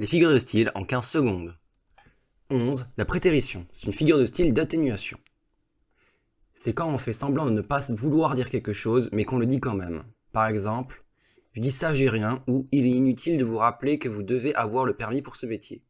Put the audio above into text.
les figures de style en 15 secondes. 11. La prétérition, c'est une figure de style d'atténuation. C'est quand on fait semblant de ne pas vouloir dire quelque chose, mais qu'on le dit quand même. Par exemple, je dis ça, j'ai rien, ou il est inutile de vous rappeler que vous devez avoir le permis pour ce métier.